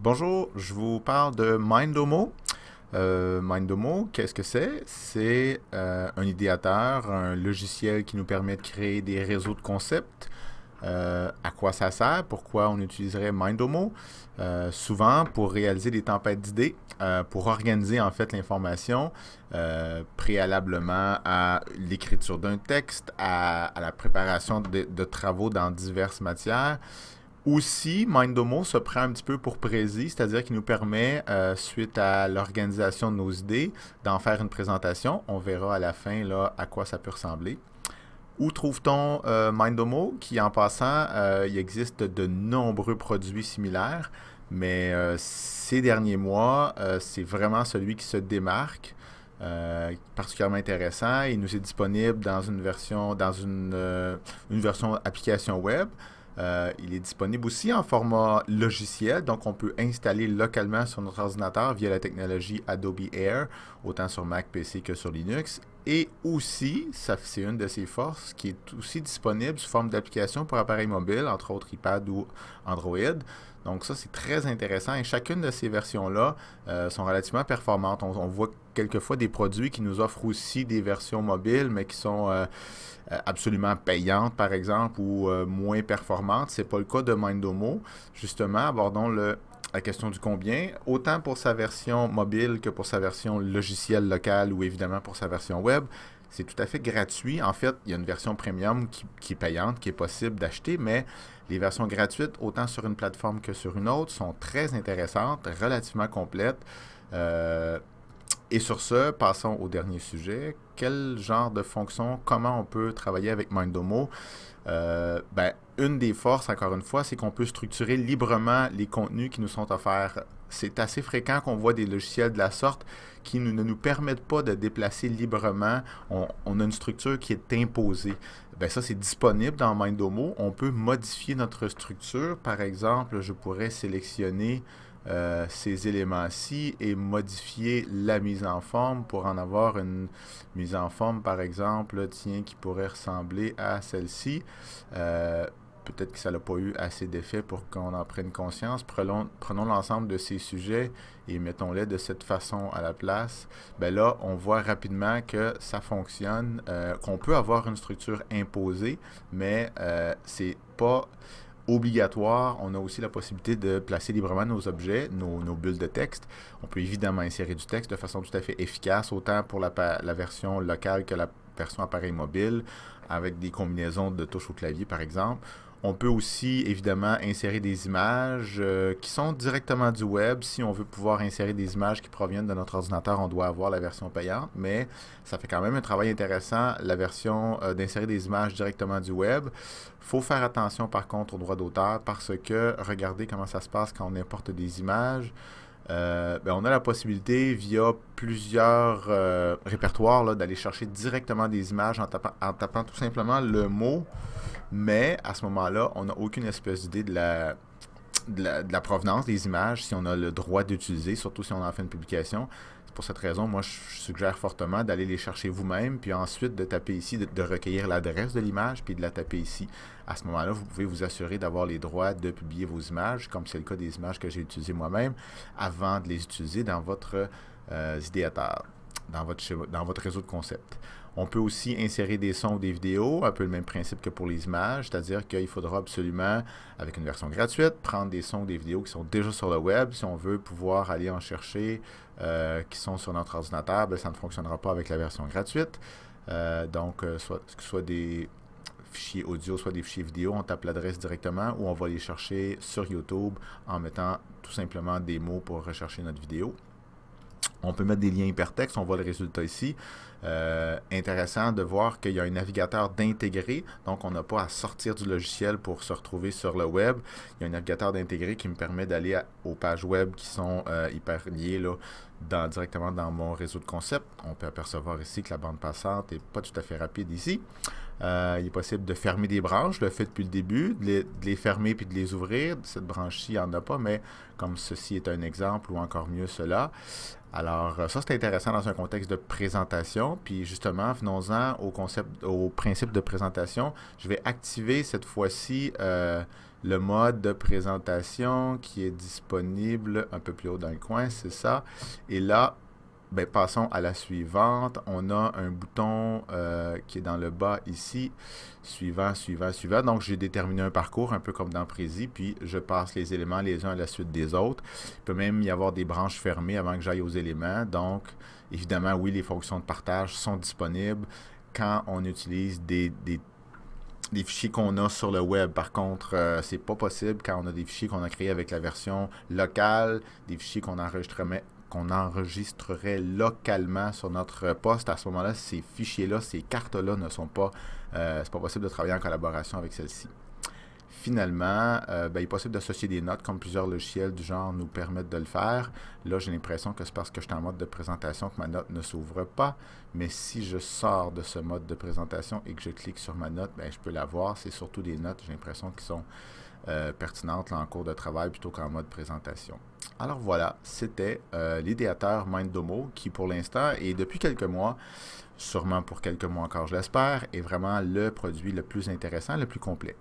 Bonjour, je vous parle de Mindomo. Euh, Mindomo, qu'est-ce que c'est? C'est euh, un idéateur, un logiciel qui nous permet de créer des réseaux de concepts. Euh, à quoi ça sert? Pourquoi on utiliserait Mindomo? souvent pour réaliser des tempêtes d'idées, pour organiser en fait l'information préalablement à l'écriture d'un texte, à, la préparation de travaux dans diverses matières. Aussi, Mindomo se prend un petit peu pour Prezi, c'est-à-dire qu'il nous permet, euh, suite à l'organisation de nos idées, d'en faire une présentation. On verra à la fin là, à quoi ça peut ressembler. Où trouve-t-on euh, Mindomo, qui en passant, euh, il existe de nombreux produits similaires, mais ces derniers mois, c'est vraiment celui qui se démarque. particulièrement intéressant. Il nous est disponible dans une version, dans une version application web, euh, il est disponible aussi en format logiciel, donc on peut installer localement sur notre ordinateur via la technologie Adobe Air, autant sur Mac, PC que sur Linux. Et aussi, c'est une de ses forces, qui est aussi disponible sous forme d'application pour appareils mobiles, entre autres iPad ou Android. Donc ça, c'est très intéressant. Et chacune de ces versions-là euh, sont relativement performantes. On, voit quelquefois des produits qui nous offrent aussi des versions mobiles, mais qui sont euh, euh, absolument payantes, par exemple, ou moins performantes. Ce n'est pas le cas de Mindomo. Justement, abordons le la question du combien, autant pour sa version mobile que pour sa version logicielle locale ou évidemment pour sa version web. C'est tout à fait gratuit. En fait, il y a une version premium qui, est payante, qui est possible d'acheter, mais les versions gratuites, autant sur une plateforme que sur une autre, sont très intéressantes, relativement complètes. Euh, et sur ce, passons au dernier sujet. Quel genre de fonction, comment on peut travailler avec Mindomo euh, ben, Une des forces, encore une fois, c'est qu'on peut structurer librement les contenus qui nous sont offerts. C'est assez fréquent qu'on voit des logiciels de la sorte qui ne nous permettent pas de déplacer librement. On, on a une structure qui est imposée. Ben ça, c'est disponible dans Mindomo. On peut modifier notre structure. Par exemple, je pourrais sélectionner euh, ces éléments-ci et modifier la mise en forme pour en avoir une mise en forme, par exemple, tiens, qui pourrait ressembler à celle-ci. Euh, peut-être que ça n'a pas eu assez d'effet pour qu'on en prenne conscience. Prenons, l'ensemble de ces sujets et mettons-les de cette façon à la place. Ben là, on voit rapidement que ça fonctionne, euh, qu'on peut avoir une structure imposée, mais c'est pas obligatoire. On a aussi la possibilité de placer librement nos objets, nos, bulles de texte. On peut évidemment insérer du texte de façon tout à fait efficace, autant pour la, la version locale que la version appareil mobile, avec des combinaisons de touches au clavier, par exemple. On peut aussi évidemment insérer des images euh, qui sont directement du web. Si on veut pouvoir insérer des images qui proviennent de notre ordinateur, on doit avoir la version payante, mais ça fait quand même un travail intéressant, la version euh, d'insérer des images directement du web. faut faire attention par contre aux droits d'auteur parce que regardez comment ça se passe quand on importe des images. Euh, ben, on a la possibilité via plusieurs euh, répertoires d'aller chercher directement des images en tapant, tout simplement le mot, mais à ce moment-là, on n'a aucune espèce d'idée de la, de la, provenance des images, si on a le droit d'utiliser, surtout si on en fait une publication. C'est pour cette raison, moi, je suggère fortement d'aller les chercher vous-même, puis ensuite de taper ici, de, recueillir l'adresse de l'image, puis de la taper ici. À ce moment-là, vous pouvez vous assurer d'avoir les droits de publier vos images, comme c'est le cas des images que j'ai utilisées moi-même, avant de les utiliser dans votre euh, idéateur dans votre, réseau de concepts. On peut aussi insérer des sons ou des vidéos, un peu le même principe que pour les images, c'est-à-dire qu'il faudra absolument, avec une version gratuite, prendre des sons ou des vidéos qui sont déjà sur le web si on veut pouvoir aller en chercher euh, qui sont sur notre ordinateur. Ben, ça ne fonctionnera pas avec la version gratuite. Euh, donc, euh, que ce soit des fichiers audio, soit des fichiers vidéo, on tape l'adresse directement ou on va les chercher sur YouTube en mettant tout simplement des mots pour rechercher notre vidéo. On peut mettre des liens hypertextes, on voit le résultat ici. Euh, intéressant de voir qu'il y a un navigateur d'intégrer, donc on n'a pas à sortir du logiciel pour se retrouver sur le web. Il y a un navigateur d'intégrer qui me permet d'aller aux pages web qui sont euh, hyper liées directement dans mon réseau de concept. On peut apercevoir ici que la bande passante n'est pas tout à fait rapide ici. Euh, il est possible de fermer des branches, le fait depuis le début, de les, fermer puis de les ouvrir. Cette branche-ci, il n'y en a pas, mais comme ceci est un exemple, ou encore mieux cela. Alors, euh, ça, c'est intéressant dans un contexte de présentation. Puis justement, venons-en au concept, au principe de présentation. Je vais activer cette fois-ci euh, le mode de présentation qui est disponible un peu plus haut dans le coin, c'est ça. Et là, ben, passons à la suivante. On a un bouton euh, qui est dans le bas ici. Suivant, suivant, suivant. Donc, j'ai déterminé un parcours, un peu comme dans Prezi puis je passe les éléments les uns à la suite des autres. Il peut même y avoir des branches fermées avant que j'aille aux éléments. Donc, évidemment, oui, les fonctions de partage sont disponibles quand on utilise des, fichiers qu'on a sur le web. Par contre, euh, c'est pas possible quand on a des fichiers qu'on a créés avec la version locale, des fichiers qu'on a enregistrés, qu'on enregistrerait localement sur notre poste. À ce moment-là, ces fichiers-là, ces cartes-là ne sont pas, euh, c'est pas possible de travailler en collaboration avec celle ci Finalement, euh, ben, il est possible d'associer des notes comme plusieurs logiciels du genre nous permettent de le faire. Là, j'ai l'impression que c'est parce que je suis en mode de présentation que ma note ne s'ouvre pas. Mais si je sors de ce mode de présentation et que je clique sur ma note, ben, je peux la voir. C'est surtout des notes, j'ai l'impression, qui sont euh, pertinentes en cours de travail plutôt qu'en mode présentation. Alors voilà, c'était euh, l'idéateur Mindomo qui pour l'instant et depuis quelques mois, sûrement pour quelques mois encore je l'espère, est vraiment le produit le plus intéressant, le plus complet.